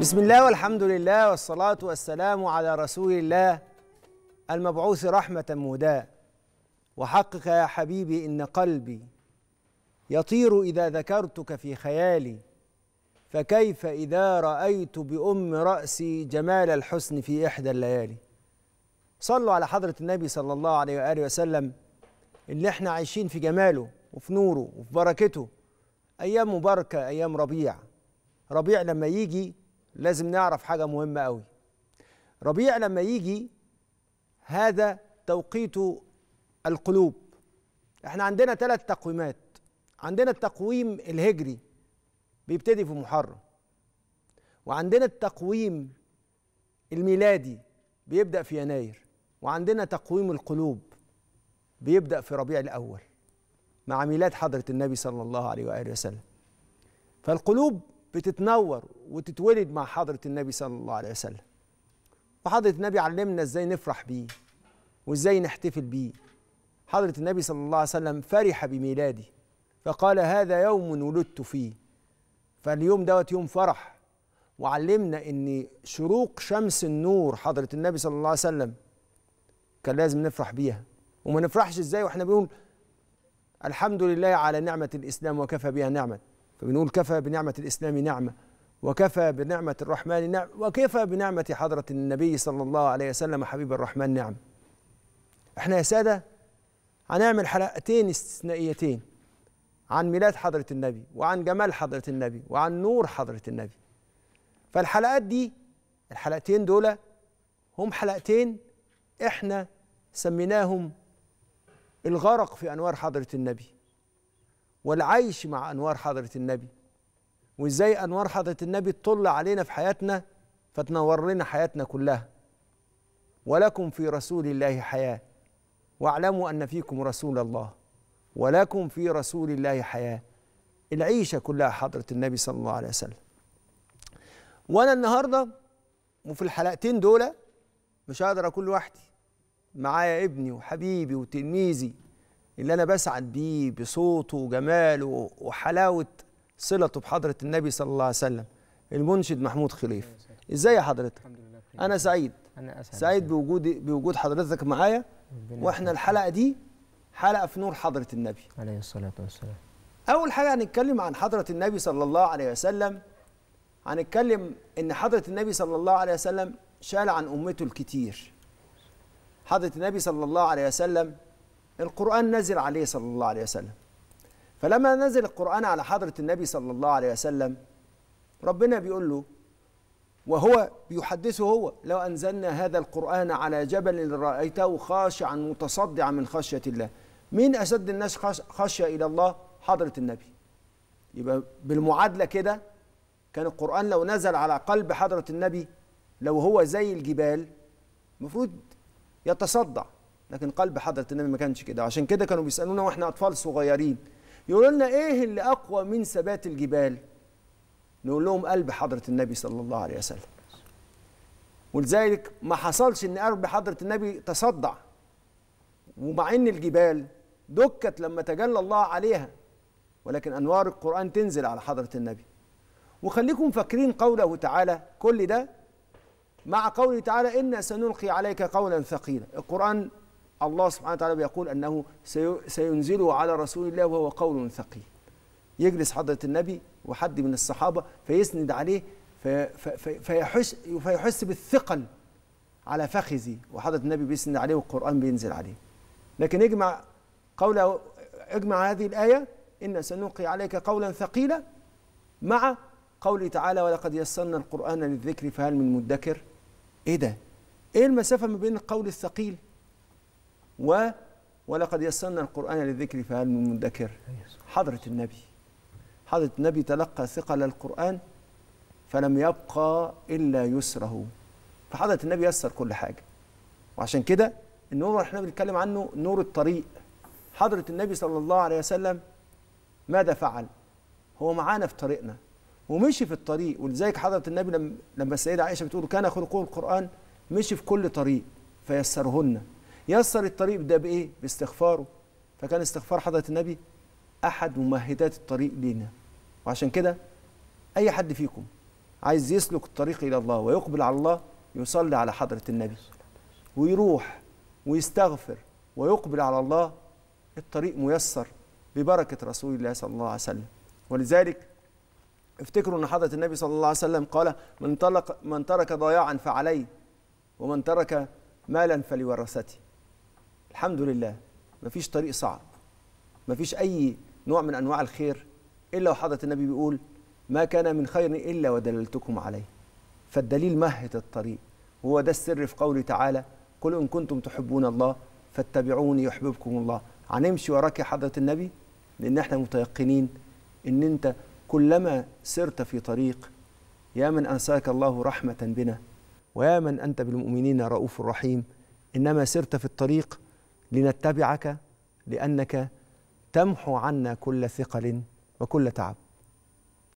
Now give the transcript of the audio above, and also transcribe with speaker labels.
Speaker 1: بسم الله والحمد لله والصلاة والسلام على رسول الله المبعوث رحمة مهداة وحقك يا حبيبي إن قلبي يطير إذا ذكرتك في خيالي فكيف إذا رأيت بأم رأسي جمال الحسن في إحدى الليالي صلوا على حضرة النبي صلى الله عليه وآله وسلم اللي احنا عايشين في جماله وفي نوره وفي بركته أيام مباركة أيام ربيع ربيع لما يجي لازم نعرف حاجة مهمة قوي ربيع لما يجي هذا توقيت القلوب احنا عندنا ثلاث تقويمات عندنا التقويم الهجري بيبتدي في محرم وعندنا التقويم الميلادي بيبدأ في يناير وعندنا تقويم القلوب بيبدأ في ربيع الأول مع ميلاد حضرة النبي صلى الله عليه وآله وسلم فالقلوب بتتنور وتتولد مع حضرة النبي صلى الله عليه وسلم وحضرة النبي علمنا ازاي نفرح بيه وازاي نحتفل بيه حضرة النبي صلى الله عليه وسلم فرح بميلادي فقال هذا يوم ولدت فيه فاليوم دوت يوم فرح وعلمنا ان شروق شمس النور حضرة النبي صلى الله عليه وسلم كان لازم نفرح بيها وما نفرحش ازاي واحنا بنقول الحمد لله على نعمة الإسلام وكفى بها نعمة فبنقول كفى بنعمة الإسلام نعمة وكفى بنعمة الرحمن نعمة وكفى بنعمة حضرة النبي صلى الله عليه وسلم حبيب الرحمن نعمة احنا يا سادة هنعمل حلقتين استثنائيتين عن ميلاد حضرة النبي وعن جمال حضرة النبي وعن نور حضرة النبي فالحلقات دي الحلقتين دول هم حلقتين احنا سميناهم الغرق في انوار حضره النبي والعيش مع انوار حضره النبي وازاي انوار حضره النبي تطل علينا في حياتنا فتنور لنا حياتنا كلها ولكم في رسول الله حياه واعلموا ان فيكم رسول الله ولكم في رسول الله حياه العيشه كلها حضره النبي صلى الله عليه وسلم وانا النهارده وفي الحلقتين دول مش هقدر اكون لوحدي معايا ابني وحبيبي وتلميذي اللي أنا بسعد بيه بصوته وجماله وحلاوة صلته بحضرة النبي صلى الله عليه وسلم المنشد محمود خليف إزاي يا حضرتك؟ أنا سعيد أنا أسعد سعيد بوجود بوجود حضرتك معايا وإحنا الحلقة دي حلقة في نور حضرة النبي عليه الصلاة والسلام أول حاجة هنتكلم عن حضرة النبي صلى الله عليه وسلم هنتكلم إن حضرة النبي صلى الله عليه وسلم شال عن أمته الكتير حضرة النبي صلى الله عليه وسلم القرآن نزل عليه صلى الله عليه وسلم فلما نزل القرآن على حضرة النبي صلى الله عليه وسلم ربنا بيقول له وهو بيحدثه هو لو أنزلنا هذا القرآن على جبل رأيته خاشعا متصدعا من خشية الله مين أشد الناس خشية إلى الله حضرة النبي يبقى بالمعادلة كده كان القرآن لو نزل على قلب حضرة النبي لو هو زي الجبال المفروض يتصدع لكن قلب حضرة النبي ما كانش كده عشان كده كانوا بيسألونا واحنا أطفال صغيرين يقولوا لنا إيه اللي أقوى من ثبات الجبال نقول لهم قلب حضرة النبي صلى الله عليه وسلم ولذلك ما حصلش ان قلب حضرة النبي تصدع ومع ان الجبال دكت لما تجلى الله عليها ولكن انوار القرآن تنزل على حضرة النبي وخليكم فاكرين قوله تعالى كل ده مع قوله تعالى إنا سنلقي عليك قولا ثقيلا القرآن الله سبحانه وتعالى بيقول أنه سينزله على رسول الله وهو قول ثقيل يجلس حضرة النبي وحد من الصحابة فيسند عليه فيحس, فيحس بالثقل على فخذه وحضرة النبي بيسند عليه والقرآن بينزل عليه لكن اجمع قوله اجمع هذه الآية إن سنلقي عليك قولا ثقيلا مع قوله تعالى ولقد يسرنا القرآن للذكر فهل من مدكر إيه ده؟ إيه المسافة ما بين القول الثقيل و ولقد يسرنا القرآن للذكر فهل من مدكر حضرة النبي حضرة النبي تلقى ثقل القرآن فلم يبقى إلا يسره فحضرة النبي يسر كل حاجة وعشان كده النور اللي احنا بنتكلم عنه نور الطريق حضرة النبي صلى الله عليه وسلم ماذا فعل هو معانا في طريقنا ومشي في الطريق ولذلك حضرة النبي لما السيدة عائشة بتقول كان خلقه القرآن مشي في كل طريق فيسرهن يسر الطريق ده بايه باستغفاره فكان استغفار حضره النبي احد ممهدات الطريق لينا وعشان كده اي حد فيكم عايز يسلك الطريق الى الله ويقبل على الله يصلي على حضره النبي ويروح ويستغفر ويقبل على الله الطريق ميسر ببركه رسول الله صلى الله عليه وسلم ولذلك افتكروا ان حضره النبي صلى الله عليه وسلم قال من طلق من ترك ضياعا فعليه ومن ترك مالا فلورثته الحمد لله مفيش طريق صعب مفيش أي نوع من أنواع الخير إلا وحضرة النبي بيقول ما كان من خير إلا ودللتكم عليه فالدليل مهد الطريق وهو ده السر في قوله تعالى قل إن كنتم تحبون الله فاتبعوني يحببكم الله هنمشي وراك يا حضرة النبي لأن احنا متيقنين إن أنت كلما سرت في طريق يا من أنساك الله رحمة بنا ويا من أنت بالمؤمنين رؤوف رحيم إنما سرت في الطريق لنتبعك لأنك تمحو عنا كل ثقل وكل تعب